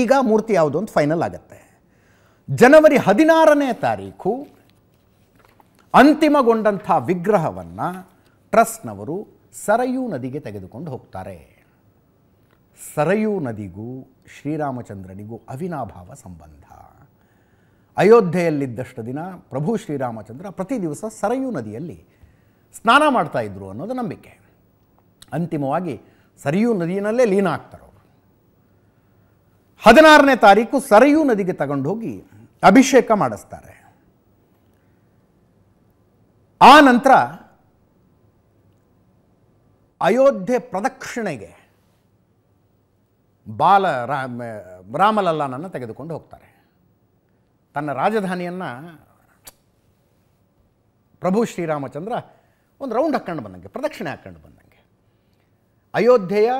ಈಗ ಮೂರ್ತಿ ಯಾವುದು ಅಂತ ಫೈನಲ್ ಆಗುತ್ತೆ ಜನವರಿ ಹದಿನಾರನೇ ತಾರೀಕು ಅಂತಿಮಗೊಂಡಂಥ ವಿಗ್ರಹವನ್ನು ಟ್ರಸ್ಟ್ನವರು ಸರಯೂ ನದಿಗೆ ತೆಗೆದುಕೊಂಡು ಹೋಗ್ತಾರೆ ಸರಯೂ ನದಿಗೂ ಶ್ರೀರಾಮಚಂದ್ರನಿಗೂ ಅವಿನಾಭಾವ ಸಂಬಂಧ ಅಯೋಧ್ಯೆಯಲ್ಲಿದ್ದಷ್ಟು ದಿನ ಪ್ರಭು ಶ್ರೀರಾಮಚಂದ್ರ ಪ್ರತಿ ದಿವಸ ಸರಯೂ ನದಿಯಲ್ಲಿ ಸ್ನಾನ ಮಾಡ್ತಾ ಇದ್ರು ಅನ್ನೋದು ನಂಬಿಕೆ ಅಂತಿಮವಾಗಿ ಸರಯೂ ನದಿಯಲ್ಲೇ ಲೀನ ಆಗ್ತಾರೋ ಹದಿನಾರನೇ ತಾರೀಕು ಸರಯೂ ನದಿಗೆ ತಗೊಂಡು ಹೋಗಿ ಅಭಿಷೇಕ ಮಾಡಿಸ್ತಾರೆ ಆ ನಂತರ ಅಯೋಧ್ಯೆ ಪ್ರದಕ್ಷಿಣೆಗೆ ಬಾಲ ರಾಮ ರಾಮಲಲ್ಲಾನನ್ನು ತೆಗೆದುಕೊಂಡು ಹೋಗ್ತಾರೆ ತನ್ನ ರಾಜಧಾನಿಯನ್ನು ಪ್ರಭು ಶ್ರೀರಾಮಚಂದ್ರ ಒಂದು ರೌಂಡ್ ಹಾಕ್ಕೊಂಡು ಬಂದಂಗೆ ಪ್ರದಕ್ಷಿಣೆ ಹಾಕ್ಕೊಂಡು ಬಂದಂಗೆ ಅಯೋಧ್ಯೆಯ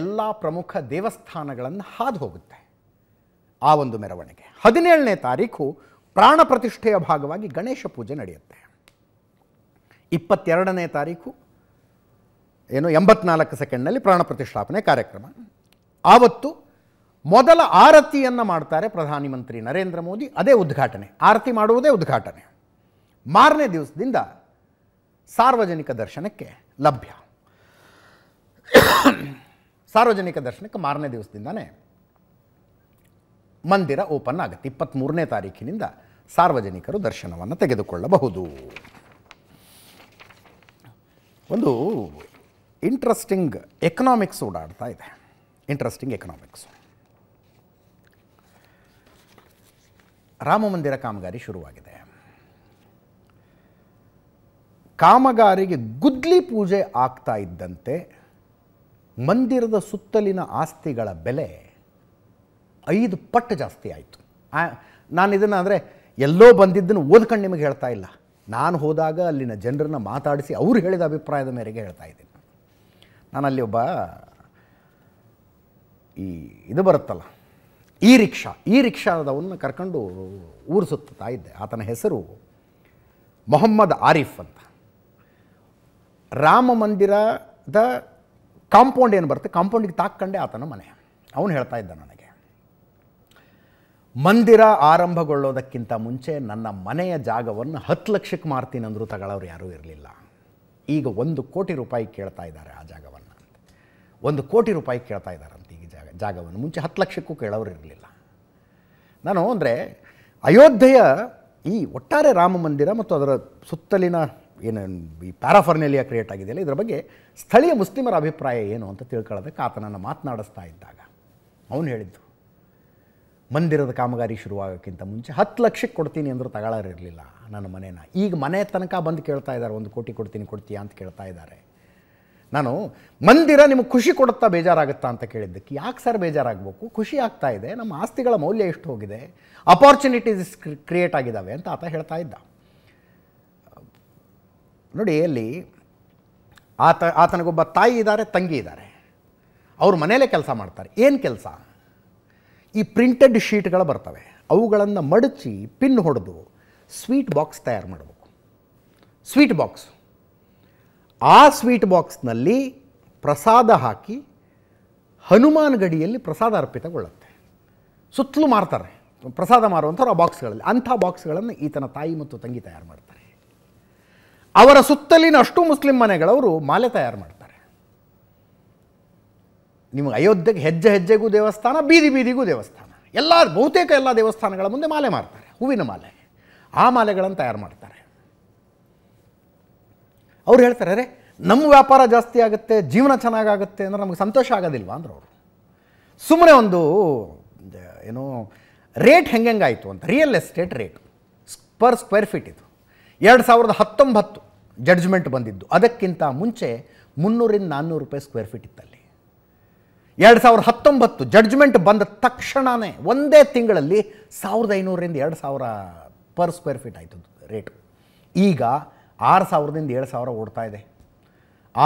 ಎಲ್ಲ ಪ್ರಮುಖ ದೇವಸ್ಥಾನಗಳನ್ನು ಹಾದು ಹೋಗುತ್ತೆ ಆ ಒಂದು ಮೆರವಣಿಗೆ ಹದಿನೇಳನೇ ತಾರೀಕು ಪ್ರಾಣ ಪ್ರತಿಷ್ಠೆಯ ಭಾಗವಾಗಿ ಗಣೇಶ ಪೂಜೆ ನಡೆಯುತ್ತೆ ಇಪ್ಪತ್ತೆರಡನೇ ತಾರೀಕು ಏನು ಎಂಬತ್ನಾಲ್ಕು ಸೆಕೆಂಡ್ನಲ್ಲಿ ಪ್ರಾಣ ಪ್ರತಿಷ್ಠಾಪನೆ ಕಾರ್ಯಕ್ರಮ ಆವತ್ತು ಮೊದಲ ಆರತಿಯನ್ನು ಮಾಡ್ತಾರೆ ಪ್ರಧಾನಮಂತ್ರಿ ನರೇಂದ್ರ ಮೋದಿ ಅದೇ ಉದ್ಘಾಟನೆ ಆರತಿ ಮಾಡುವುದೇ ಉದ್ಘಾಟನೆ ಮಾರನೇ ದಿವಸದಿಂದ ಸಾರ್ವಜನಿಕ ದರ್ಶನಕ್ಕೆ ಲಭ್ಯ ಸಾರ್ವಜನಿಕ ದರ್ಶನಕ್ಕೆ ಮಾರನೇ ದಿವಸದಿಂದನೇ ಮಂದಿರ ಓಪನ್ ಆಗುತ್ತೆ ಇಪ್ಪತ್ತ್ಮೂರನೇ ತಾರೀಕಿನಿಂದ ಸಾರ್ವಜನಿಕರು ದರ್ಶನವನ್ನು ತೆಗೆದುಕೊಳ್ಳಬಹುದು ಒಂದು ಇಂಟ್ರೆಸ್ಟಿಂಗ್ ಎಕನಾಮಿಕ್ಸ್ ಓಡಾಡ್ತಾ ಇದೆ ಇಂಟ್ರೆಸ್ಟಿಂಗ್ ಎಕನಾಮಿಕ್ಸ್ ರಾಮ ಮಂದಿರ ಕಾಮಗಾರಿ ಶುರುವಾಗಿದೆ ಕಾಮಗಾರಿಗೆ ಗುದ್ಲಿ ಪೂಜೆ ಆಗ್ತಾ ಇದ್ದಂತೆ ಮಂದಿರದ ಸುತ್ತಲಿನ ಆಸ್ತಿಗಳ ಬೆಲೆ ಐದು ಪಟ್ಟು ಜಾಸ್ತಿ ಆಯಿತು ನಾನು ಇದನ್ನು ಅಂದರೆ ಎಲ್ಲೋ ಬಂದಿದ್ದನ್ನು ಓದ್ಕೊಂಡು ನಿಮಗೆ ಹೇಳ್ತಾ ಇಲ್ಲ ನಾನು ಹೋದಾಗ ಅಲ್ಲಿನ ಜನರನ್ನ ಮಾತಾಡಿಸಿ ಅವರು ಹೇಳಿದ ಅಭಿಪ್ರಾಯದ ಮೇರೆಗೆ ಹೇಳ್ತಾ ಇದ್ದೀನಿ ನಾನಲ್ಲಿ ಒಬ್ಬ ಈ ಇದು ಬರುತ್ತಲ್ಲ ಈ ರಿಕ್ಷಾ ಈ ರಿಕ್ಷಾದವನ್ನ ಕರ್ಕೊಂಡು ಊರು ಸುತ್ತಾ ಇದ್ದೆ ಆತನ ಹೆಸರು ಮೊಹಮ್ಮದ್ ಆರಿಫ್ ಅಂತ ರಾಮ ಮಂದಿರದ ಕಾಂಪೌಂಡ್ ಏನು ಬರುತ್ತೆ ಕಾಂಪೌಂಡಿಗೆ ತಾಕ್ಕಂಡೆ ಆತನ ಮನೆ ಅವನು ಹೇಳ್ತಾ ಇದ್ದ ನನಗೆ ಮಂದಿರ ಆರಂಭಗೊಳ್ಳೋದಕ್ಕಿಂತ ಮುಂಚೆ ನನ್ನ ಮನೆಯ ಜಾಗವನ್ನು ಹತ್ತು ಲಕ್ಷಕ್ಕೆ ಮಾರ್ತೀನಿ ಅಂದರೂ ತಗೊಳ್ಳೋರು ಯಾರೂ ಇರಲಿಲ್ಲ ಈಗ ಒಂದು ಕೋಟಿ ರೂಪಾಯಿ ಕೇಳ್ತಾ ಇದ್ದಾರೆ ಆ ಜಾಗವನ್ನು ಒಂದು ಕೋಟಿ ರೂಪಾಯಿ ಕೇಳ್ತಾ ಇದ್ದಾರಂತೆ ಈಗ ಜಾಗ ಜಾಗವನ್ನು ಮುಂಚೆ ಹತ್ತು ಲಕ್ಷಕ್ಕೂ ಕೇಳೋರು ಇರಲಿಲ್ಲ ನಾನು ಅಂದರೆ ಅಯೋಧ್ಯೆಯ ಈ ಒಟ್ಟಾರೆ ರಾಮ ಮಂದಿರ ಮತ್ತು ಅದರ ಸುತ್ತಲಿನ ಏನು ಈ ಪ್ಯಾರಾಫರ್ನೆಲಿಯಾ ಕ್ರಿಯೇಟ್ ಆಗಿದೆಯಲ್ಲ ಇದರ ಬಗ್ಗೆ ಸ್ಥಳೀಯ ಮುಸ್ಲಿಮರ ಅಭಿಪ್ರಾಯ ಏನು ಅಂತ ತಿಳ್ಕೊಳ್ಳೋದಕ್ಕೆ ಆತನನ್ನು ಮಾತನಾಡಿಸ್ತಾ ಇದ್ದಾಗ ಅವನು ಹೇಳಿದ್ದು ಮಂದಿರದ ಕಾಮಗಾರಿ ಶುರುವಾಗೋಕ್ಕಿಂತ ಮುಂಚೆ ಹತ್ತು ಲಕ್ಷಕ್ಕೆ ಕೊಡ್ತೀನಿ ಅಂದರೂ ತಗೊಳ್ಳೋರಿರಲಿಲ್ಲ ನನ್ನ ಮನೇನ ಈಗ ಮನೆ ತನಕ ಬಂದು ಕೇಳ್ತಾ ಇದ್ದಾರೆ ಒಂದು ಕೋಟಿ ಕೊಡ್ತೀನಿ ಕೊಡ್ತೀಯಾ ಅಂತ ಕೇಳ್ತಾ ಇದ್ದಾರೆ ನಾನು ಮಂದಿರ ನಿಮಗೆ ಖುಷಿ ಕೊಡುತ್ತಾ ಬೇಜಾರಾಗುತ್ತಾ ಅಂತ ಕೇಳಿದ್ದಕ್ಕೆ ಯಾಕೆ ಸರ್ ಬೇಜಾರಾಗಬೇಕು ಖುಷಿ ಆಗ್ತಾ ಇದೆ ನಮ್ಮ ಆಸ್ತಿಗಳ ಮೌಲ್ಯ ಎಷ್ಟು ಹೋಗಿದೆ ಅಪಾರ್ಚುನಿಟೀಸ್ ಕ್ರಿಯೇಟ್ ಆಗಿದ್ದಾವೆ ಅಂತ ಆತ ಹೇಳ್ತಾ ಇದ್ದ ನೋಡಿ ಅಲ್ಲಿ ಆತ ಆತನಿಗೊಬ್ಬ ತಾಯಿ ಇದ್ದಾರೆ ತಂಗಿ ಇದ್ದಾರೆ ಅವ್ರ ಮನೇಲೇ ಕೆಲಸ ಮಾಡ್ತಾರೆ ಏನು ಕೆಲಸ ಈ ಪ್ರಿಂಟೆಡ್ ಶೀಟ್ಗಳು ಬರ್ತವೆ ಅವುಗಳನ್ನು ಮಡಚಿ ಪಿನ್ ಹೊಡೆದು ಸ್ವೀಟ್ ಬಾಕ್ಸ್ ತಯಾರು ಮಾಡಬೇಕು ಸ್ವೀಟ್ ಬಾಕ್ಸ್ ಆ ಸ್ವೀಟ್ ಬಾಕ್ಸ್ನಲ್ಲಿ ಪ್ರಸಾದ ಹಾಕಿ ಹನುಮಾನ್ ಗಡಿಯಲ್ಲಿ ಪ್ರಸಾದ ಅರ್ಪಿತಗೊಳ್ಳುತ್ತೆ ಸುತ್ತಲೂ ಮಾರ್ತಾರೆ ಪ್ರಸಾದ ಮಾರುವಂಥವ್ರು ಆ ಬಾಕ್ಸ್ಗಳಲ್ಲಿ ಅಂಥ ಬಾಕ್ಸ್ಗಳನ್ನು ಈತನ ತಾಯಿ ಮತ್ತು ತಂಗಿ ತಯಾರು ಮಾಡ್ತಾರೆ ಅವರ ಸುತ್ತಲಿನ ಅಷ್ಟು ಮುಸ್ಲಿಂ ಮನೆಗಳವರು ಮಾಲೆ ತಯಾರು ಮಾಡ್ತಾರೆ ನಿಮಗೆ ಅಯೋಧ್ಯೆಗೆ ಹೆಜ್ಜೆ ಹೆಜ್ಜೆಗೂ ದೇವಸ್ಥಾನ ಬೀದಿ ಬೀದಿಗೂ ದೇವಸ್ಥಾನ ಎಲ್ಲ ಬಹುತೇಕ ಎಲ್ಲ ದೇವಸ್ಥಾನಗಳ ಮುಂದೆ ಮಾಲೆ ಮಾಡ್ತಾರೆ ಹೂವಿನ ಮಾಲೆ ಆ ಮಾಲೆಗಳನ್ನು ತಯಾರು ಮಾಡ್ತಾರೆ ಅವ್ರು ಹೇಳ್ತಾರೆ ಅರೆ ನಮ್ಮ ವ್ಯಾಪಾರ ಜಾಸ್ತಿ ಆಗುತ್ತೆ ಜೀವನ ಚೆನ್ನಾಗಾಗುತ್ತೆ ಅಂದರೆ ನಮಗೆ ಸಂತೋಷ ಆಗೋದಿಲ್ವಾ ಅಂದ್ರೆ ಅವರು ಸುಮ್ಮನೆ ಒಂದು ಏನು ರೇಟ್ ಹೆಂಗೆಂಗಾಯಿತು ಅಂತ real estate rate per square feet ಇದು ಎರಡು ಸಾವಿರದ ಹತ್ತೊಂಬತ್ತು ಜಡ್ಜ್ಮೆಂಟ್ ಬಂದಿದ್ದು ಅದಕ್ಕಿಂತ ಮುಂಚೆ ಮುನ್ನೂರಿಂದ ನಾನ್ನೂರು ರೂಪಾಯಿ ಸ್ಕ್ವೇರ್ ಫೀಟ್ ಇತ್ತಲ್ಲಿ ಎರಡು ಸಾವಿರದ ಹತ್ತೊಂಬತ್ತು ಜಡ್ಜ್ಮೆಂಟ್ ಬಂದ ತಕ್ಷಣವೇ ಒಂದೇ ತಿಂಗಳಲ್ಲಿ ಸಾವಿರದ ಐನೂರರಿಂದ ಎರಡು ಸಾವಿರ ಪರ್ ಸ್ಕ್ವೇರ್ ಫೀಟ್ ಆಯಿತು ರೇಟು ಈಗ ಆರು ಸಾವಿರದಿಂದ ಏಳು ಸಾವಿರ ಓಡ್ತಾ ಇದೆ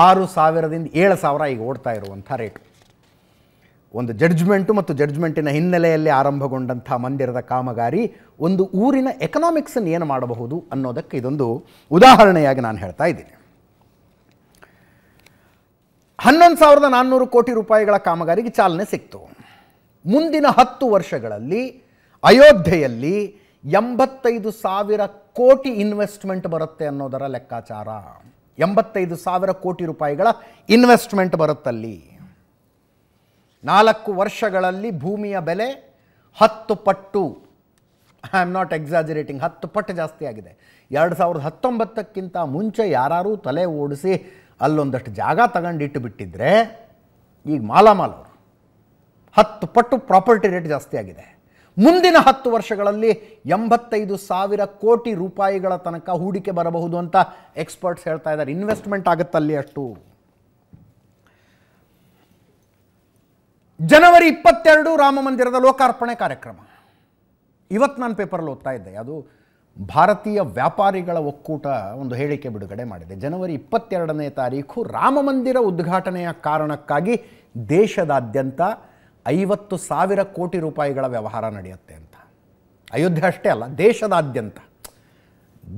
ಆರು ಸಾವಿರದಿಂದ ಏಳು ಸಾವಿರ ಈಗ ಓಡ್ತಾ ಇರುವಂಥ ರೇಟು ಒಂದು ಜಡ್ಜ್ಮೆಂಟು ಮತ್ತು ಜಡ್ಜ್ಮೆಂಟಿನ ಹಿನ್ನೆಲೆಯಲ್ಲಿ ಆರಂಭಗೊಂಡಂಥ ಮಂದಿರದ ಕಾಮಗಾರಿ ಒಂದು ಊರಿನ ಎಕನಾಮಿಕ್ಸನ್ನು ಏನು ಮಾಡಬಹುದು ಅನ್ನೋದಕ್ಕೆ ಇದೊಂದು ಉದಾಹರಣೆಯಾಗಿ ನಾನು ಹೇಳ್ತಾ ಇದ್ದೀನಿ ಹನ್ನೊಂದು ಸಾವಿರದ ನಾನ್ನೂರು ಕೋಟಿ ರೂಪಾಯಿಗಳ ಕಾಮಗಾರಿಗೆ ಚಾಲನೆ ಸಿಕ್ತು ಮುಂದಿನ ಹತ್ತು ವರ್ಷಗಳಲ್ಲಿ ಅಯೋಧ್ಯೆಯಲ್ಲಿ ಎಂಬತ್ತೈದು ಸಾವಿರ ಕೋಟಿ ಇನ್ವೆಸ್ಟ್ಮೆಂಟ್ ಬರುತ್ತೆ ಅನ್ನೋದರ ಲೆಕ್ಕಾಚಾರ ಎಂಬತ್ತೈದು ಸಾವಿರ ಕೋಟಿ ರೂಪಾಯಿಗಳ ಇನ್ವೆಸ್ಟ್ಮೆಂಟ್ ಬರುತ್ತಲ್ಲಿ ನಾಲ್ಕು ವರ್ಷಗಳಲ್ಲಿ ಭೂಮಿಯ ಬೆಲೆ ಹತ್ತು ಪಟ್ಟು ಐ ಆಮ್ ನಾಟ್ ಎಕ್ಸಾಜರೇಟಿಂಗ್ ಹತ್ತು ಪಟ್ಟು ಜಾಸ್ತಿ ಆಗಿದೆ ಎರಡು ಸಾವಿರದ ಹತ್ತೊಂಬತ್ತಕ್ಕಿಂತ ಮುಂಚೆ ಯಾರಾರೂ ತಲೆ ಓಡಿಸಿ ಅಲ್ಲೊಂದಷ್ಟು ಜಾಗ ತಗೊಂಡಿಟ್ಟು ಬಿಟ್ಟಿದ್ರೆ ಈಗ ಮಾಲಾಮಾಲ್ ಅವರು ಹತ್ತು ಪಟ್ಟು ಪ್ರಾಪರ್ಟಿ ರೇಟ್ ಜಾಸ್ತಿ ಆಗಿದೆ ಮುಂದಿನ ಹತ್ತು ವರ್ಷಗಳಲ್ಲಿ ಎಂಬತ್ತೈದು ಸಾವಿರ ಕೋಟಿ ರೂಪಾಯಿಗಳ ತನಕ ಹೂಡಿಕೆ ಬರಬಹುದು ಅಂತ ಎಕ್ಸ್ಪರ್ಟ್ಸ್ ಹೇಳ್ತಾ ಇದ್ದಾರೆ ಇನ್ವೆಸ್ಟ್ಮೆಂಟ್ ಆಗುತ್ತಲ್ಲಿ ಅಷ್ಟು ಜನವರಿ ಇಪ್ಪತ್ತೆರಡು ರಾಮ ಮಂದಿರದ ಲೋಕಾರ್ಪಣೆ ಕಾರ್ಯಕ್ರಮ ಇವತ್ತು ನಾನು ಪೇಪರಲ್ಲಿ ಓದ್ತಾ ಇದ್ದೆ ಅದು ಭಾರತೀಯ ವ್ಯಾಪಾರಿಗಳ ಒಕ್ಕೂಟ ಒಂದು ಹೇಳಿಕೆ ಬಿಡುಗಡೆ ಮಾಡಿದೆ ಜನವರಿ ಇಪ್ಪತ್ತೆರಡನೇ ತಾರೀಕು ರಾಮಮಂದಿರ ಉದ್ಘಾಟನೆಯ ಕಾರಣಕ್ಕಾಗಿ ದೇಶದಾದ್ಯಂತ ಐವತ್ತು ಸಾವಿರ ಕೋಟಿ ರೂಪಾಯಿಗಳ ವ್ಯವಹಾರ ನಡೆಯುತ್ತೆ ಅಂತ ಅಯೋಧ್ಯೆ ಅಷ್ಟೇ ಅಲ್ಲ ದೇಶದಾದ್ಯಂತ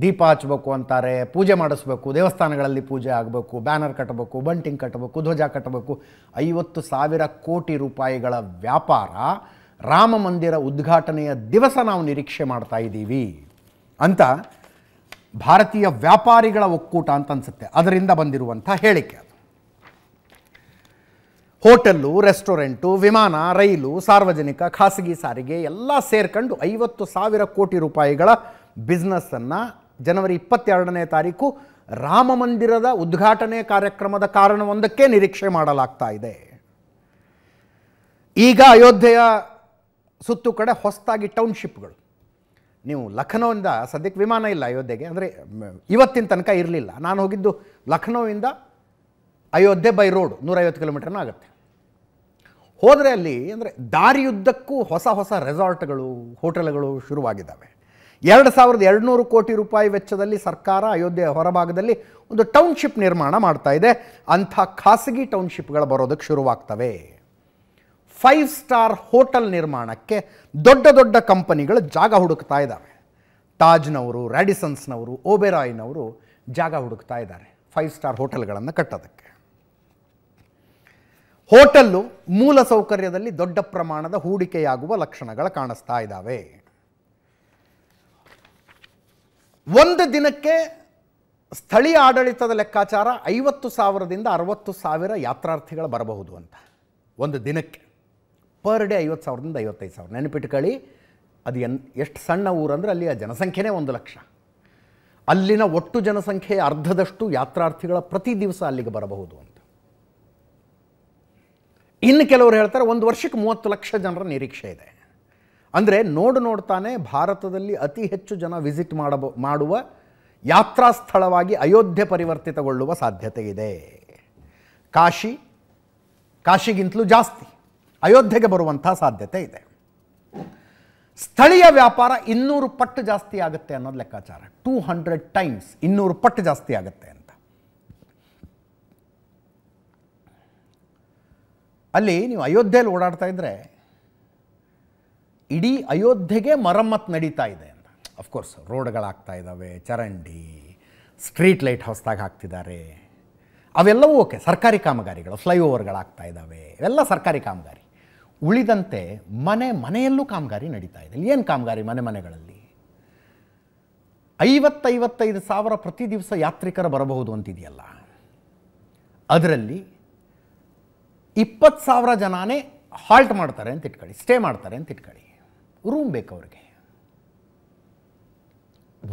ದೀಪ ಹಚ್ಚಬೇಕು ಅಂತಾರೆ ಪೂಜೆ ಮಾಡಿಸ್ಬೇಕು ದೇವಸ್ಥಾನಗಳಲ್ಲಿ ಪೂಜೆ ಆಗಬೇಕು ಬ್ಯಾನರ್ ಕಟ್ಟಬೇಕು ಬಂಟಿಂಗ್ ಕಟ್ಟಬೇಕು ಧ್ವಜ ಕಟ್ಟಬೇಕು ಐವತ್ತು ಸಾವಿರ ಕೋಟಿ ರೂಪಾಯಿಗಳ ವ್ಯಾಪಾರ ರಾಮ ಮಂದಿರ ಉದ್ಘಾಟನೆಯ ದಿವಸ ನಾವು ನಿರೀಕ್ಷೆ ಮಾಡ್ತಾ ಇದ್ದೀವಿ ಅಂತ ಭಾರತೀಯ ವ್ಯಾಪಾರಿಗಳ ಒಕ್ಕೂಟ ಅಂತ ಅನ್ಸುತ್ತೆ ಅದರಿಂದ ಬಂದಿರುವಂಥ ಹೇಳಿಕೆ ಅದು ಹೋಟೆಲ್ಲು ರೆಸ್ಟೋರೆಂಟು ವಿಮಾನ ರೈಲು ಸಾರ್ವಜನಿಕ ಖಾಸಗಿ ಸಾರಿಗೆ ಎಲ್ಲ ಸೇರ್ಕೊಂಡು ಐವತ್ತು ಸಾವಿರ ಕೋಟಿ ರೂಪಾಯಿಗಳ ಬಿಸ್ನೆಸ್ಸನ್ನು ಜನವರಿ ಇಪ್ಪತ್ತೆರಡನೇ ತಾರೀಕು ರಾಮ ಮಂದಿರದ ಉದ್ಘಾಟನೆ ಕಾರ್ಯಕ್ರಮದ ಕಾರಣವೊಂದಕ್ಕೆ ನಿರೀಕ್ಷೆ ಮಾಡಲಾಗ್ತಾ ಇದೆ ಈಗ ಅಯೋಧ್ಯೆಯ ಸುತ್ತು ಕಡೆ ಹೊಸದಾಗಿ ಟೌನ್ಶಿಪ್ಗಳು ನೀವು ಲಖನೌಯಿಂದ ಸದ್ಯಕ್ಕೆ ವಿಮಾನ ಇಲ್ಲ ಅಯೋಧ್ಯೆಗೆ ಅಂದರೆ ಇವತ್ತಿನ ತನಕ ಇರಲಿಲ್ಲ ನಾನು ಹೋಗಿದ್ದು ಲಖನೌಯಿಂದ ಅಯೋಧ್ಯೆ ಬೈ ರೋಡ್ ನೂರೈವತ್ತು ಕಿಲೋಮೀಟರ್ನ ಆಗುತ್ತೆ ಹೋದರೆ ಅಲ್ಲಿ ಅಂದರೆ ದಾರಿಯುದ್ದಕ್ಕೂ ಹೊಸ ಹೊಸ ರೆಸಾರ್ಟ್ಗಳು ಹೋಟೆಲ್ಗಳು ಶುರುವಾಗಿದ್ದಾವೆ ಎರಡು ಸಾವಿರದ ಎರಡುನೂರು ಕೋಟಿ ರೂಪಾಯಿ ವೆಚ್ಚದಲ್ಲಿ ಸರ್ಕಾರ ಅಯೋಧ್ಯೆಯ ಹೊರಭಾಗದಲ್ಲಿ ಒಂದು ಟೌನ್ಶಿಪ್ ನಿರ್ಮಾಣ ಮಾಡ್ತಾ ಇದೆ ಅಂಥ ಖಾಸಗಿ ಟೌನ್ಶಿಪ್ಗಳು ಬರೋದಕ್ಕೆ ಶುರುವಾಗ್ತವೆ ಫೈವ್ ಸ್ಟಾರ್ ಹೋಟೆಲ್ ನಿರ್ಮಾಣಕ್ಕೆ ದೊಡ್ಡ ದೊಡ್ಡ ಕಂಪನಿಗಳು ಜಾಗ ಹುಡುಕ್ತಾ ಇದ್ದಾವೆ ತಾಜ್ನವರು ರ್ಯಾಡಿಸನ್ಸ್ನವರು ಓಬೆರಾಯ್ನವರು ಜಾಗ ಹುಡುಕ್ತಾ ಇದ್ದಾರೆ ಫೈವ್ ಸ್ಟಾರ್ ಹೋಟೆಲ್ಗಳನ್ನು ಕಟ್ಟೋದಕ್ಕೆ ಹೋಟೆಲ್ಲು ಮೂಲ ಸೌಕರ್ಯದಲ್ಲಿ ದೊಡ್ಡ ಪ್ರಮಾಣದ ಹೂಡಿಕೆಯಾಗುವ ಲಕ್ಷಣಗಳು ಕಾಣಿಸ್ತಾ ಇದ್ದಾವೆ ಒಂದು ದಿನಕ್ಕೆ ಸ್ಥಳೀಯ ಆಡಳಿತದ ಲೆಕ್ಕಾಚಾರ ಐವತ್ತು ಸಾವಿರದಿಂದ ಅರವತ್ತು ಸಾವಿರ ಯಾತ್ರಾರ್ಥಿಗಳು ಬರಬಹುದು ಅಂತ ಒಂದು ದಿನಕ್ಕೆ ಪರ್ ಡೇ ಐವತ್ತು ಸಾವಿರದಿಂದ ಐವತ್ತೈದು ಸಾವಿರ ನೆನಪಿಟ್ಕೊಳ್ಳಿ ಅದು ಎನ್ ಎಷ್ಟು ಸಣ್ಣ ಊರಂದ್ರೆ ಅಲ್ಲಿ ಆ ಜನಸಂಖ್ಯೆನೇ ಒಂದು ಲಕ್ಷ ಅಲ್ಲಿನ ಒಟ್ಟು ಜನಸಂಖ್ಯೆಯ ಅರ್ಧದಷ್ಟು ಯಾತ್ರಾರ್ಥಿಗಳ ಪ್ರತಿ ದಿವಸ ಅಲ್ಲಿಗೆ ಬರಬಹುದು ಅಂತ ಇನ್ನು ಕೆಲವರು ಹೇಳ್ತಾರೆ ಒಂದು ವರ್ಷಕ್ಕೆ ಮೂವತ್ತು ಲಕ್ಷ ಜನರ ನಿರೀಕ್ಷೆ ಇದೆ ಅಂದರೆ ನೋಡು ನೋಡ್ತಾನೆ ಭಾರತದಲ್ಲಿ ಅತಿ ಹೆಚ್ಚು ಜನ ವಿಸಿಟ್ ಮಾಡಬ ಮಾಡುವ ಯಾತ್ರಾ ಸ್ಥಳವಾಗಿ ಅಯೋಧ್ಯೆ ಪರಿವರ್ತಿತಗೊಳ್ಳುವ ಸಾಧ್ಯತೆ ಇದೆ ಕಾಶಿ ಕಾಶಿಗಿಂತಲೂ ಜಾಸ್ತಿ ಅಯೋಧ್ಯೆಗೆ ಬರುವಂತಹ ಸಾಧ್ಯತೆ ಇದೆ ಸ್ಥಳೀಯ ವ್ಯಾಪಾರ ಇನ್ನೂರು ಪಟ್ಟು ಜಾಸ್ತಿ ಆಗುತ್ತೆ ಅನ್ನೋದು ಲೆಕ್ಕಾಚಾರ ಟೂ ಹಂಡ್ರೆಡ್ ಟೈಮ್ಸ್ ಇನ್ನೂರು ಪಟ್ಟು ಜಾಸ್ತಿ ಆಗುತ್ತೆ ಅಂತ ಅಲ್ಲಿ ನೀವು ಅಯೋಧ್ಯೆಯಲ್ಲಿ ಓಡಾಡ್ತಾ ಇದ್ರೆ ಇಡೀ ಅಯೋಧ್ಯೆಗೆ ಮರಮ್ಮತ್ ನಡೀತಾ ಇದೆ ಅಂತ ಅಫ್ಕೋರ್ಸ್ ರೋಡ್ಗಳಾಗ್ತಾ ಇದ್ದಾವೆ ಚರಂಡಿ ಸ್ಟ್ರೀಟ್ ಲೈಟ್ ಹೌಸ್ದಾಗ ಹಾಕ್ತಿದ್ದಾರೆ ಅವೆಲ್ಲವೂ ಓಕೆ ಸರ್ಕಾರಿ ಕಾಮಗಾರಿಗಳು ಫ್ಲೈಓವರ್ಗಳಾಗ್ತಾ ಇದ್ದಾವೆ ಇವೆಲ್ಲ ಸರ್ಕಾರಿ ಕಾಮಗಾರಿ ಉಳಿದಂತೆ ಮನೆ ಮನೆಯಲ್ಲೂ ಕಾಮಗಾರಿ ನಡೀತಾ ಇದೆ ಏನು ಕಾಮಗಾರಿ ಮನೆ ಮನೆಗಳಲ್ಲಿ ಐವತ್ತೈವತ್ತೈದು ಸಾವಿರ ಪ್ರತಿ ದಿವಸ ಯಾತ್ರಿಕರು ಬರಬಹುದು ಅಂತಿದೆಯಲ್ಲ ಅದರಲ್ಲಿ ಇಪ್ಪತ್ತು ಸಾವಿರ ಜನಾನೇ ಹಾಲ್ಟ್ ಮಾಡ್ತಾರೆ ಅಂತ ಇಟ್ಕೊಳ್ಳಿ ಸ್ಟೇ ಮಾಡ್ತಾರೆ ಅಂತ ಇಟ್ಕೊಳ್ಳಿ ರೂಮ್ ಬೇಕು ಅವ್ರಿಗೆ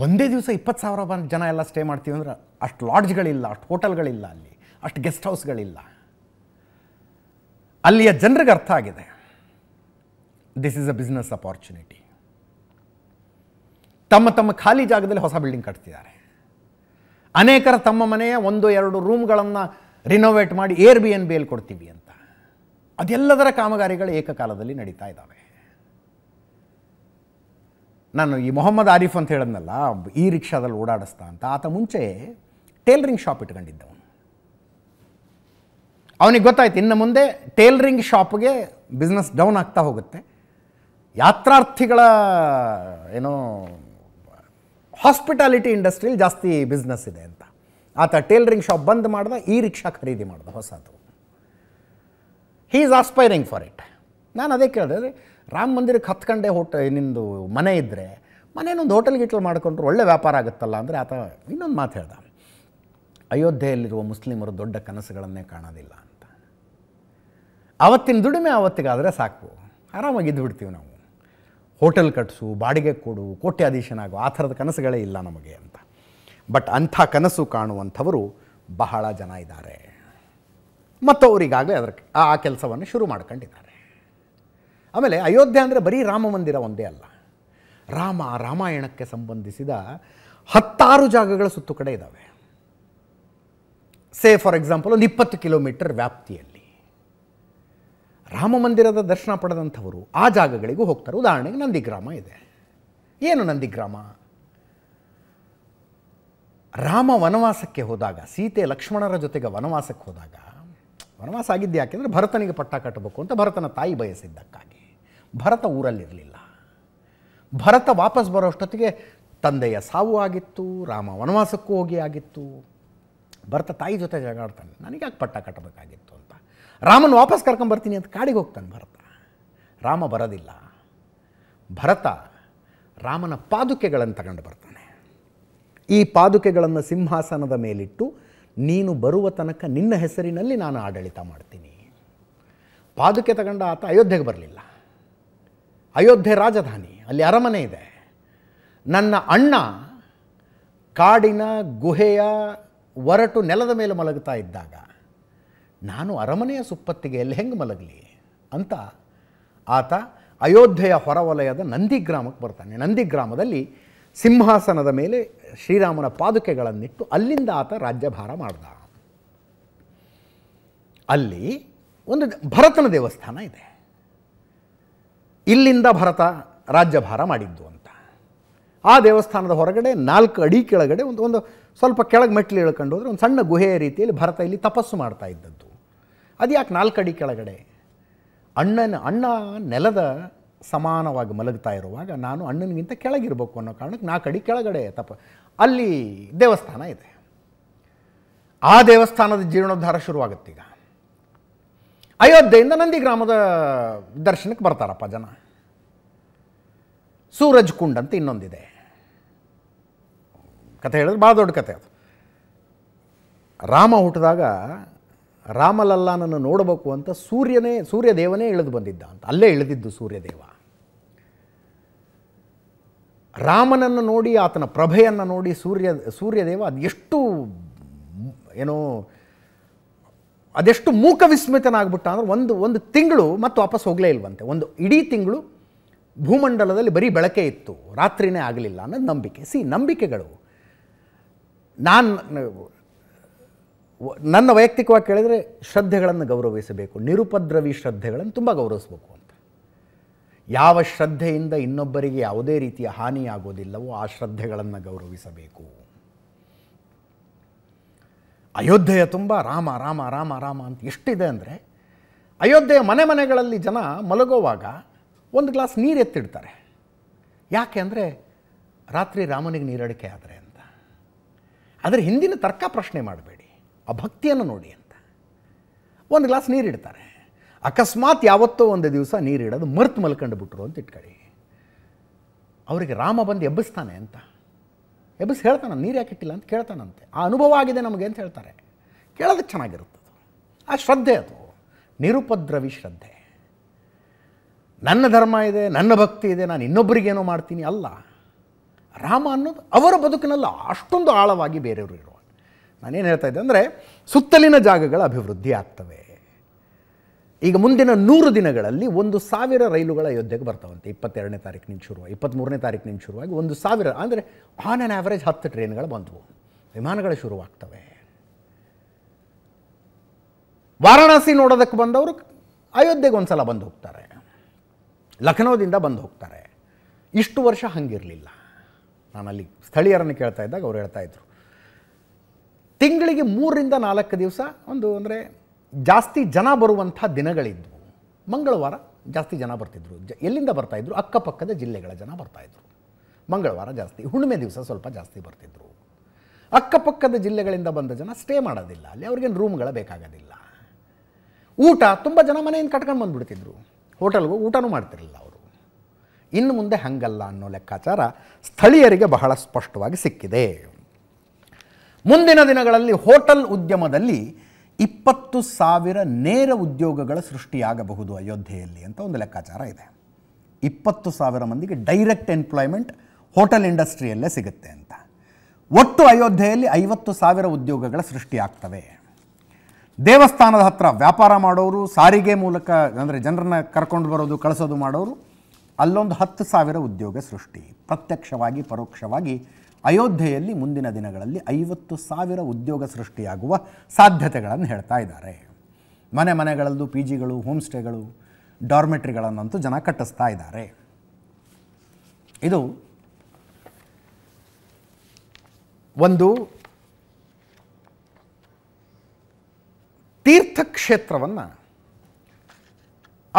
ಒಂದೇ ದಿವಸ ಇಪ್ಪತ್ತು ಸಾವಿರ ಜನ ಎಲ್ಲ ಸ್ಟೇ ಮಾಡ್ತೀವಿ ಅಂದ್ರೆ ಅಷ್ಟು ಲಾಡ್ಜ್ಗಳಿಲ್ಲ ಅಷ್ಟು ಹೋಟೆಲ್ಗಳಿಲ್ಲ ಅಲ್ಲಿ ಅಷ್ಟು ಗೆಸ್ಟ್ ಹೌಸ್ಗಳಿಲ್ಲ ಅಲ್ಲಿಯ ಜನರಿಗೆ ಅರ್ಥ ಆಗಿದೆ this is a business opportunity ತಮ್ಮ ತಮ್ಮ ಖಾಲಿ ಜಾಗದಲ್ಲಿ ಹೊಸ ಬಿಲ್ಡಿಂಗ್ ಕಟ್ತಿದ್ದಾರೆ ಅನೇಕರ ತಮ್ಮ ಮನೆಯ ಒಂದು ಎರಡು ರೂಮ್ಗಳನ್ನು ರಿನೋವೇಟ್ ಮಾಡಿ ಏರ್ ಬಿ ಎನ್ ಬಿಯಲ್ಲಿ ಕೊಡ್ತೀವಿ ಅಂತ ಅದೆಲ್ಲದರ ಕಾಮಗಾರಿಗಳು ಏಕಕಾಲದಲ್ಲಿ ನಡೀತಾ ಇದ್ದಾವೆ ನಾನು ಈ ಮೊಹಮ್ಮದ್ ಆರಿಫ್ ಅಂತ ಹೇಳಿದ್ನಲ್ಲ ಈ ರಿಕ್ಷಾದಲ್ಲಿ ಓಡಾಡಿಸ್ತಾ ಅಂತ ಆತ ಮುಂಚೆ ಟೇಲರಿಂಗ್ ಶಾಪ್ ಇಟ್ಕೊಂಡಿದ್ದವನು ಅವನಿಗೆ ಗೊತ್ತಾಯ್ತು ಇನ್ನು ಮುಂದೆ ಟೇಲರಿಂಗ್ ಶಾಪ್ಗೆ ಬಿಸ್ನೆಸ್ ಡೌನ್ ಆಗ್ತಾ ಹೋಗುತ್ತೆ ಯಾತ್ರಾರ್ಥಿಗಳ ಏನೋ ಹಾಸ್ಪಿಟಾಲಿಟಿ ಇಂಡಸ್ಟ್ರೀಲಿ ಜಾಸ್ತಿ ಬಿಸ್ನೆಸ್ ಇದೆ ಅಂತ ಆತ ಟೇಲರಿಂಗ್ ಶಾಪ್ ಬಂದ್ ಮಾಡ್ದೆ ಈ ರಿಕ್ಷಾ ಖರೀದಿ ಮಾಡ್ದೆ ಹೊಸದು he is aspiring for it ನಾನು ಅದೇ ಕೇಳಿದೆ ರಾಮ ಮಂದಿರಕ್ಕೆ ಹತ್ಕಂಡೆ ಹೋಟ ನಿಂದು ಮನೆ ಇದ್ದರೆ ಮನೇನೊಂದು ಹೋಟೆಲ್ ಗಿಟ್ಲ್ ಮಾಡಿಕೊಂಡ್ರೆ ಒಳ್ಳೆ ವ್ಯಾಪಾರ ಆಗುತ್ತಲ್ಲ ಅಂದರೆ ಆತ ಇನ್ನೊಂದು ಮಾತು ಹೇಳ್ದ ಅಯೋಧ್ಯೆಯಲ್ಲಿರುವ ಮುಸ್ಲಿಮರು ದೊಡ್ಡ ಕನಸುಗಳನ್ನೇ ಕಾಣೋದಿಲ್ಲ ಅಂತ ಅವತ್ತಿನ ದುಡಿಮೆ ಆವತ್ತಿಗಾದರೆ ಸಾಕು ಆರಾಮಾಗಿದ್ದು ಬಿಡ್ತೀವಿ ನಾವು ಹೋಟೆಲ್ ಕಟ್ಸು ಬಾಡಿಗೆ ಕೊಡು ಕೋಟ್ಯಾಧೀಶನ ಆ ಥರದ ಕನಸುಗಳೇ ಇಲ್ಲ ನಮಗೆ ಅಂತ ಬಟ್ ಅಂಥ ಕನಸು ಕಾಣುವಂಥವರು ಬಹಳ ಜನ ಇದ್ದಾರೆ ಮತ್ತು ಅವರಿಗಾಗಲೇ ಅದರ ಆ ಕೆಲಸವನ್ನು ಶುರು ಮಾಡ್ಕೊಂಡಿದ್ದಾರೆ ಆಮೇಲೆ ಅಯೋಧ್ಯೆ ಅಂದರೆ ಬರೀ ರಾಮ ಮಂದಿರ ಒಂದೇ ಅಲ್ಲ ರಾಮ ರಾಮಾಯಣಕ್ಕೆ ಸಂಬಂಧಿಸಿದ ಹತ್ತಾರು ಜಾಗಗಳ ಸುತ್ತು ಕಡೆ ಇದ್ದಾವೆ ಸೇ ಫಾರ್ ಎಕ್ಸಾಂಪಲ್ ಒಂದು ಇಪ್ಪತ್ತು ಕಿಲೋಮೀಟರ್ ವ್ಯಾಪ್ತಿಯಲ್ಲಿ ರಾಮ ಮಂದಿರದ ದರ್ಶನ ಪಡೆದಂಥವರು ಆ ಜಾಗಗಳಿಗೂ ಹೋಗ್ತಾರೆ ಉದಾಹರಣೆಗೆ ನಂದಿಗ್ರಾಮ ಇದೆ ಏನು ನಂದಿಗ್ರಾಮ ರಾಮ ವನವಾಸಕ್ಕೆ ಹೋದಾಗ ಸೀತೆ ಲಕ್ಷ್ಮಣರ ಜೊತೆಗೆ ವನವಾಸಕ್ಕೆ ಹೋದಾಗ ವನವಾಸ ಆಗಿದ್ದು ಯಾಕೆಂದರೆ ಭರತನಿಗೆ ಪಟ್ಟ ಕಟ್ಟಬೇಕು ಅಂತ ಭರತನ ತಾಯಿ ಬಯಸಿದ್ದಕ್ಕಾಗಿ ಭರತ ಊರಲ್ಲಿರಲಿಲ್ಲ ಭರತ ವಾಪಸ್ ಬರೋಷ್ಟೊತ್ತಿಗೆ ತಂದೆಯ ಸಾವು ಆಗಿತ್ತು ರಾಮ ವನವಾಸಕ್ಕೂ ಹೋಗಿ ಆಗಿತ್ತು ಭರತ ತಾಯಿ ಜೊತೆ ಜಗಾಡ್ತಾನೆ ನನಗೆ ಯಾಕೆ ಪಟ್ಟ ಕಟ್ಟಬೇಕಾಗಿತ್ತು ರಾಮನ ವಾಪಸ್ ಕರ್ಕೊಂಬರ್ತೀನಿ ಅಂತ ಕಾಡಿಗೆ ಹೋಗ್ತಾನೆ ಭರತ ರಾಮ ಬರೋದಿಲ್ಲ ಭರತ ರಾಮನ ಪಾದುಕೆಗಳನ್ನು ತಗೊಂಡು ಬರ್ತಾನೆ ಈ ಪಾದುಕೆಗಳನ್ನು ಸಿಂಹಾಸನದ ಮೇಲಿಟ್ಟು ನೀನು ಬರುವ ತನಕ ನಿನ್ನ ಹೆಸರಿನಲ್ಲಿ ನಾನು ಆಡಳಿತ ಮಾಡ್ತೀನಿ ಪಾದುಕೆ ತಗೊಂಡ ಆತ ಅಯೋಧ್ಯೆಗೆ ಬರಲಿಲ್ಲ ಅಯೋಧ್ಯೆ ರಾಜಧಾನಿ ಅಲ್ಲಿ ಅರಮನೆ ಇದೆ ನನ್ನ ಅಣ್ಣ ಕಾಡಿನ ಗುಹೆಯ ಒರಟು ನೆಲದ ಮೇಲೆ ಮಲಗುತ್ತಾ ಇದ್ದಾಗ ನಾನು ಅರಮನೆಯ ಸುಪ್ಪತ್ತಿಗೆ ಎಲ್ಲಿ ಹೆಂಗೆ ಮಲಗಲಿ ಅಂತ ಆತ ಅಯೋಧ್ಯೆಯ ಹೊರವಲಯದ ನಂದಿ ಗ್ರಾಮಕ್ಕೆ ಬರ್ತಾನೆ ನಂದಿಗ್ರಾಮದಲ್ಲಿ ಸಿಂಹಾಸನದ ಮೇಲೆ ಶ್ರೀರಾಮನ ಪಾದುಕೆಗಳನ್ನಿಟ್ಟು ಅಲ್ಲಿಂದ ಆತ ರಾಜ್ಯಭಾರ ಮಾಡ್ದ ಅಲ್ಲಿ ಒಂದು ಭರತನ ದೇವಸ್ಥಾನ ಇದೆ ಇಲ್ಲಿಂದ ಭರತ ರಾಜ್ಯಭಾರ ಮಾಡಿದ್ದು ಅಂತ ಆ ದೇವಸ್ಥಾನದ ಹೊರಗಡೆ ನಾಲ್ಕು ಅಡಿ ಕೆಳಗಡೆ ಒಂದು ಒಂದು ಸ್ವಲ್ಪ ಕೆಳಗೆ ಮೆಟ್ಲು ಇಳ್ಕೊಂಡು ಹೋದರೆ ಒಂದು ಸಣ್ಣ ಗುಹೆಯ ರೀತಿಯಲ್ಲಿ ಭರತ ಇಲ್ಲಿ ತಪಸ್ಸು ಮಾಡ್ತಾ ಇದ್ದದ್ದು ಅದು ಯಾಕೆ ನಾಲ್ಕು ಅಡಿ ಕೆಳಗಡೆ ಅಣ್ಣನ ಅಣ್ಣ ನೆಲದ ಸಮಾನವಾಗಿ ಮಲಗ್ತಾ ಇರುವಾಗ ನಾನು ಅಣ್ಣನಿಗಿಂತ ಕೆಳಗಿರಬೇಕು ಅನ್ನೋ ಕಾರಣಕ್ಕೆ ನಾಲ್ಕು ಅಡಿ ಕೆಳಗಡೆ ತಪ್ಪ ಅಲ್ಲಿ ದೇವಸ್ಥಾನ ಇದೆ ಆ ದೇವಸ್ಥಾನದ ಜೀರ್ಣೋದ್ಧಾರ ಈಗ ಅಯೋಧ್ಯೆಯಿಂದ ನಂದಿ ಗ್ರಾಮದ ದರ್ಶನಕ್ಕೆ ಬರ್ತಾರಪ್ಪ ಜನ ಸೂರಜ್ ಕುಂಡ್ ಅಂತ ಇನ್ನೊಂದಿದೆ ಕಥೆ ಹೇಳಿದ್ರೆ ಭಾಳ ದೊಡ್ಡ ಕತೆ ಅದು ರಾಮ ಹುಟ್ಟಿದಾಗ ರಾಮಲಲ್ಲಾನನ್ನು ನೋಡಬೇಕು ಅಂತ ಸೂರ್ಯನೇ ಸೂರ್ಯದೇವನೇ ಇಳಿದು ಬಂದಿದ್ದ ಅಂತ ಅಲ್ಲೇ ಇಳಿದಿದ್ದು ಸೂರ್ಯದೇವ ರಾಮನನ್ನು ನೋಡಿ ಆತನ ಪ್ರಭೆಯನ್ನು ನೋಡಿ ಸೂರ್ಯ ಸೂರ್ಯದೇವ ಅದೆಷ್ಟು ಏನೋ ಅದೆಷ್ಟು ಮೂಕ ವಿಸ್ಮಿತನಾಗ್ಬಿಟ್ಟ ಅಂದ್ರೆ ಒಂದು ಒಂದು ತಿಂಗಳು ಮತ್ತು ವಾಪಸ್ ಹೋಗಲೇ ಇಲ್ವಂತೆ ಒಂದು ಇಡೀ ತಿಂಗಳು ಭೂಮಂಡಲದಲ್ಲಿ ಬರೀ ಬೆಳಕೆ ಇತ್ತು ರಾತ್ರಿನೇ ಆಗಲಿಲ್ಲ ಅನ್ನೋದು ನಂಬಿಕೆ ಸಿ ನಂಬಿಕೆಗಳು ನಾನು ನನ್ನ ವೈಯಕ್ತಿಕವಾಗಿ ಕೇಳಿದರೆ ಶ್ರದ್ಧೆಗಳನ್ನು ಗೌರವಿಸಬೇಕು ನಿರುಪದ್ರವಿ ಶ್ರದ್ಧೆಗಳನ್ನು ತುಂಬ ಗೌರವಿಸಬೇಕು ಅಂತ ಯಾವ ಶ್ರದ್ಧೆಯಿಂದ ಇನ್ನೊಬ್ಬರಿಗೆ ಯಾವುದೇ ರೀತಿಯ ಹಾನಿಯಾಗೋದಿಲ್ಲವೋ ಆ ಶ್ರದ್ಧೆಗಳನ್ನು ಗೌರವಿಸಬೇಕು ಅಯೋಧ್ಯೆಯ ತುಂಬ ರಾಮ ರಾಮ ರಾಮ ರಾಮ ಅಂತ ಎಷ್ಟಿದೆ ಅಂದರೆ ಅಯೋಧ್ಯೆಯ ಮನೆ ಮನೆಗಳಲ್ಲಿ ಜನ ಮಲಗೋವಾಗ ಒಂದು ಗ್ಲಾಸ್ ನೀರು ಎತ್ತಿಡ್ತಾರೆ ಯಾಕೆ ಅಂದರೆ ರಾತ್ರಿ ರಾಮನಿಗೆ ನೀರಡಿಕೆ ಆದರೆ ಅಂತ ಆದರೆ ಹಿಂದಿನ ತರ್ಕ ಪ್ರಶ್ನೆ ಮಾಡಬೇಕು ಆ ಭಕ್ತಿಯನ್ನು ನೋಡಿ ಅಂತ ಒಂದು ಗ್ಲಾಸ್ ನೀರಿಡ್ತಾರೆ ಅಕಸ್ಮಾತ್ ಯಾವತ್ತೋ ಒಂದು ದಿವಸ ನೀರಿಡೋದು ಮರ್ತು ಮಲ್ಕೊಂಡು ಬಿಟ್ರು ಅಂತ ಇಟ್ಕೊಳ್ಳಿ ಅವರಿಗೆ ರಾಮ ಬಂದು ಎಬ್ಬಿಸ್ತಾನೆ ಅಂತ ಎಬ್ಬಿಸಿ ಹೇಳ್ತಾನೆ ನೀರು ಇಟ್ಟಿಲ್ಲ ಅಂತ ಕೇಳ್ತಾನಂತೆ ಆ ಅನುಭವ ಆಗಿದೆ ನಮಗೆ ಅಂತ ಹೇಳ್ತಾರೆ ಕೇಳೋದಕ್ಕೆ ಚೆನ್ನಾಗಿರುತ್ತದು ಆ ಶ್ರದ್ಧೆ ಅದು ನಿರುಪದ್ರವಿ ಶ್ರದ್ಧೆ ನನ್ನ ಧರ್ಮ ಇದೆ ನನ್ನ ಭಕ್ತಿ ಇದೆ ನಾನು ಇನ್ನೊಬ್ಬರಿಗೇನೋ ಮಾಡ್ತೀನಿ ಅಲ್ಲ ರಾಮ ಅನ್ನೋದು ಅವರ ಬದುಕಿನಲ್ಲಿ ಅಷ್ಟೊಂದು ಆಳವಾಗಿ ಬೇರೆಯವರು ಇರೋ ನಾನೇನು ಹೇಳ್ತಾ ಇದ್ದೆ ಅಂದರೆ ಸುತ್ತಲಿನ ಜಾಗಗಳ ಅಭಿವೃದ್ಧಿ ಆಗ್ತವೆ ಈಗ ಮುಂದಿನ ನೂರು ದಿನಗಳಲ್ಲಿ ಒಂದು ಸಾವಿರ ರೈಲುಗಳು ಅಯೋಧ್ಯೆಗೆ ಬರ್ತಾವಂತೆ ಇಪ್ಪತ್ತೆರಡನೇ ತಾರೀಕಿನಿಂದ ಶುರುವಾಗಿ ಇಪ್ಪತ್ತ್ಮೂರನೇ ತಾರೀಕಿನಿಂದ ಶುರುವಾಗಿ ಒಂದು ಸಾವಿರ ಅಂದರೆ ಆನ್ ಆ್ಯನ್ ಆ್ಯಾವ್ರೇಜ್ ಹತ್ತು ಟ್ರೈನ್ಗಳು ಬಂದವು ವಿಮಾನಗಳು ಶುರುವಾಗ್ತವೆ ವಾರಣಾಸಿ ನೋಡೋದಕ್ಕೆ ಬಂದವರು ಅಯೋಧ್ಯೆಗೆ ಒಂದು ಸಲ ಬಂದು ಹೋಗ್ತಾರೆ ಲಖನೌದಿಂದ ಬಂದು ಹೋಗ್ತಾರೆ ಇಷ್ಟು ವರ್ಷ ಹಂಗಿರಲಿಲ್ಲ ನಾನಲ್ಲಿ ಸ್ಥಳೀಯರನ್ನು ಕೇಳ್ತಾ ಇದ್ದಾಗ ಅವ್ರು ಇದ್ರು ತಿಂಗಳಿಗೆ ಮೂರರಿಂದ ನಾಲ್ಕು ದಿವಸ ಒಂದು ಅಂದರೆ ಜಾಸ್ತಿ ಜನ ಬರುವಂಥ ದಿನಗಳಿದ್ವು ಮಂಗಳವಾರ ಜಾಸ್ತಿ ಜನ ಬರ್ತಿದ್ರು ಜ ಎಲ್ಲಿಂದ ಬರ್ತಾಯಿದ್ರು ಅಕ್ಕಪಕ್ಕದ ಜಿಲ್ಲೆಗಳ ಜನ ಬರ್ತಾಯಿದ್ರು ಮಂಗಳವಾರ ಜಾಸ್ತಿ ಹುಣ್ಣಿಮೆ ದಿವಸ ಸ್ವಲ್ಪ ಜಾಸ್ತಿ ಬರ್ತಿದ್ರು ಅಕ್ಕಪಕ್ಕದ ಜಿಲ್ಲೆಗಳಿಂದ ಬಂದ ಜನ ಸ್ಟೇ ಮಾಡೋದಿಲ್ಲ ಅಲ್ಲಿ ಅವ್ರಿಗೇನು ರೂಮ್ಗಳ ಬೇಕಾಗೋದಿಲ್ಲ ಊಟ ತುಂಬ ಜನ ಮನೆಯಿಂದ ಕಟ್ಕೊಂಡು ಬಂದುಬಿಡ್ತಿದ್ರು ಹೋಟೆಲ್ಗೂ ಊಟನೂ ಮಾಡ್ತಿರಲಿಲ್ಲ ಅವರು ಇನ್ನು ಮುಂದೆ ಹಾಗಲ್ಲ ಅನ್ನೋ ಲೆಕ್ಕಾಚಾರ ಸ್ಥಳೀಯರಿಗೆ ಬಹಳ ಸ್ಪಷ್ಟವಾಗಿ ಸಿಕ್ಕಿದೆ ಮುಂದಿನ ದಿನಗಳಲ್ಲಿ ಹೋಟೆಲ್ ಉದ್ಯಮದಲ್ಲಿ ಇಪ್ಪತ್ತು ಸಾವಿರ ನೇರ ಉದ್ಯೋಗಗಳ ಸೃಷ್ಟಿಯಾಗಬಹುದು ಅಯೋಧ್ಯೆಯಲ್ಲಿ ಅಂತ ಒಂದು ಲೆಕ್ಕಾಚಾರ ಇದೆ ಇಪ್ಪತ್ತು ಸಾವಿರ ಮಂದಿಗೆ ಡೈರೆಕ್ಟ್ ಎಂಪ್ಲಾಯ್ಮೆಂಟ್ ಹೋಟೆಲ್ ಇಂಡಸ್ಟ್ರಿಯಲ್ಲೇ ಸಿಗುತ್ತೆ ಅಂತ ಒಟ್ಟು ಅಯೋಧ್ಯೆಯಲ್ಲಿ ಐವತ್ತು ಸಾವಿರ ಉದ್ಯೋಗಗಳ ಸೃಷ್ಟಿಯಾಗ್ತವೆ ದೇವಸ್ಥಾನದ ಹತ್ರ ವ್ಯಾಪಾರ ಮಾಡೋರು ಸಾರಿಗೆ ಮೂಲಕ ಅಂದರೆ ಜನರನ್ನ ಕರ್ಕೊಂಡು ಬರೋದು ಕಳಿಸೋದು ಮಾಡೋರು ಅಲ್ಲೊಂದು ಹತ್ತು ಸಾವಿರ ಉದ್ಯೋಗ ಸೃಷ್ಟಿ ಪ್ರತ್ಯಕ್ಷವಾಗಿ ಪರೋಕ್ಷವಾಗಿ ಅಯೋಧ್ಯೆಯಲ್ಲಿ ಮುಂದಿನ ದಿನಗಳಲ್ಲಿ ಐವತ್ತು ಸಾವಿರ ಉದ್ಯೋಗ ಸೃಷ್ಟಿಯಾಗುವ ಸಾಧ್ಯತೆಗಳನ್ನು ಹೇಳ್ತಾ ಇದ್ದಾರೆ ಮನೆ ಮನೆಗಳಲ್ಲೂ ಪಿ ಜಿಗಳು ಹೋಮ್ ಸ್ಟೇಗಳು ಡಾರ್ಮೆಟ್ರಿಗಳನ್ನಂತೂ ಜನ ಕಟ್ಟಿಸ್ತಾ ಇದ್ದಾರೆ ಇದು ಒಂದು ತೀರ್ಥಕ್ಷೇತ್ರವನ್ನು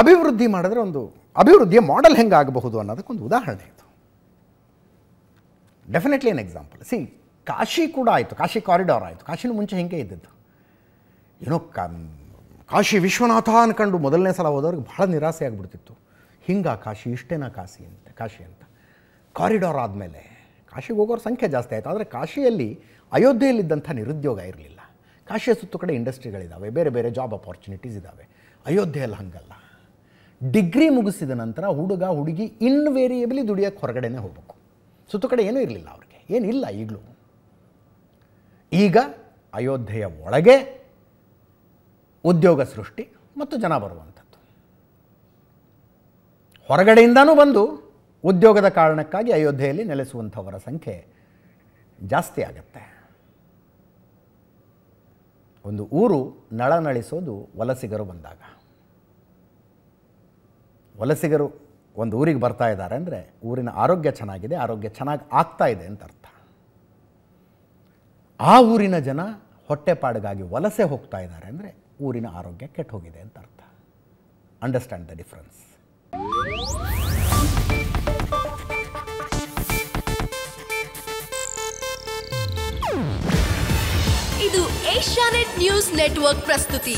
ಅಭಿವೃದ್ಧಿ ಮಾಡಿದ್ರೆ ಒಂದು ಅಭಿವೃದ್ಧಿಯ ಮಾಡೆಲ್ ಹೆಂಗೆ ಆಗಬಹುದು ಅನ್ನೋದಕ್ಕೊಂದು ಉದಾಹರಣೆ ಇದು definitely an example see Kashi ಕೂಡ ಆಯಿತು ಕಾಶಿ ಕಾರಿಡಾರ್ ಆಯಿತು ಕಾಶಿನ ಮುಂಚೆ ಹಿಂಗೆ ಇದ್ದದ್ದು ಏನೋ ಕಾಶಿ ವಿಶ್ವನಾಥ ಅನ್ಕೊಂಡು ಮೊದಲನೇ ಸಲ ಹೋದವ್ರಿಗೆ ಬಹಳ ನಿರಾಸೆ ಆಗಿಬಿಡ್ತಿತ್ತು ಹಿಂಗ ಕಾಶಿ ಇಷ್ಟೇನಾ ಕಾಶಿ ಅಂತ ಕಾಶಿ ಅಂತ ಕಾರಿಡಾರ್ ಆದಮೇಲೆ ಕಾಶಿಗೆ ಹೋಗೋರ ಸಂಖ್ಯೆ ಜಾಸ್ತಿ ಆಯಿತು ಆದರೆ ಕಾಶಿಯಲ್ಲಿ ಅಯೋಧ್ಯೆಯಲ್ಲಿದ್ದಂಥ ನಿರುದ್ಯೋಗ ಇರಲಿಲ್ಲ ಕಾಶಿಯ ಸುತ್ತು ಕಡೆ ಇಂಡಸ್ಟ್ರಿಗಳಿದ್ದಾವೆ ಬೇರೆ ಬೇರೆ ಜಾಬ್ ಅಪಾರ್ಚುನಿಟೀಸ್ ಇದ್ದಾವೆ ಅಯೋಧ್ಯೆಯಲ್ಲಿ ಹಂಗಲ್ಲ ಡಿಗ್ರಿ ಮುಗಿಸಿದ ನಂತರ ಹುಡುಗ ಹುಡುಗಿ ಇನ್ವೇರಿಯೇಬಲಿ ದುಡಿಯೋಕ್ಕೆ ಹೊರಗಡೆನೇ ಹೋಗಬೇಕು ಸುತ್ತ ಕಡೆ ಏನೂ ಇರಲಿಲ್ಲ ಅವ್ರಿಗೆ ಏನಿಲ್ಲ ಈಗಲೂ ಈಗ ಅಯೋಧ್ಯೆಯ ಒಳಗೆ ಉದ್ಯೋಗ ಸೃಷ್ಟಿ ಮತ್ತು ಜನ ಬರುವಂಥದ್ದು ಹೊರಗಡೆಯಿಂದನೂ ಬಂದು ಉದ್ಯೋಗದ ಕಾರಣಕ್ಕಾಗಿ ಅಯೋಧ್ಯೆಯಲ್ಲಿ ನೆಲೆಸುವಂಥವರ ಸಂಖ್ಯೆ ಜಾಸ್ತಿ ಆಗತ್ತೆ ಒಂದು ಊರು ನಳನಳಿಸೋದು ವಲಸಿಗರು ಬಂದಾಗ ವಲಸಿಗರು ಒಂದು ಊರಿಗೆ ಬರ್ತಾ ಇದ್ದಾರೆ ಅಂದರೆ ಊರಿನ ಆರೋಗ್ಯ ಚೆನ್ನಾಗಿದೆ ಆರೋಗ್ಯ ಚೆನ್ನಾಗಿ ಆಗ್ತಾ ಇದೆ ಅಂತ ಅರ್ಥ ಆ ಊರಿನ ಜನ ಹೊಟ್ಟೆಪಾಡಿಗಾಗಿ ವಲಸೆ ಹೋಗ್ತಾ ಇದ್ದಾರೆ ಅಂದರೆ ಊರಿನ ಆರೋಗ್ಯ ಕೆಟ್ಟ ಹೋಗಿದೆ ಅಂತ ಅರ್ಥ ಅಂಡರ್ಸ್ಟ್ಯಾಂಡ್ ದ ಡಿಫ್ರೆನ್ಸ್ ಇದು ಏಷ್ಯಾನೆಟ್ ನ್ಯೂಸ್ ನೆಟ್ವರ್ಕ್ ಪ್ರಸ್ತುತಿ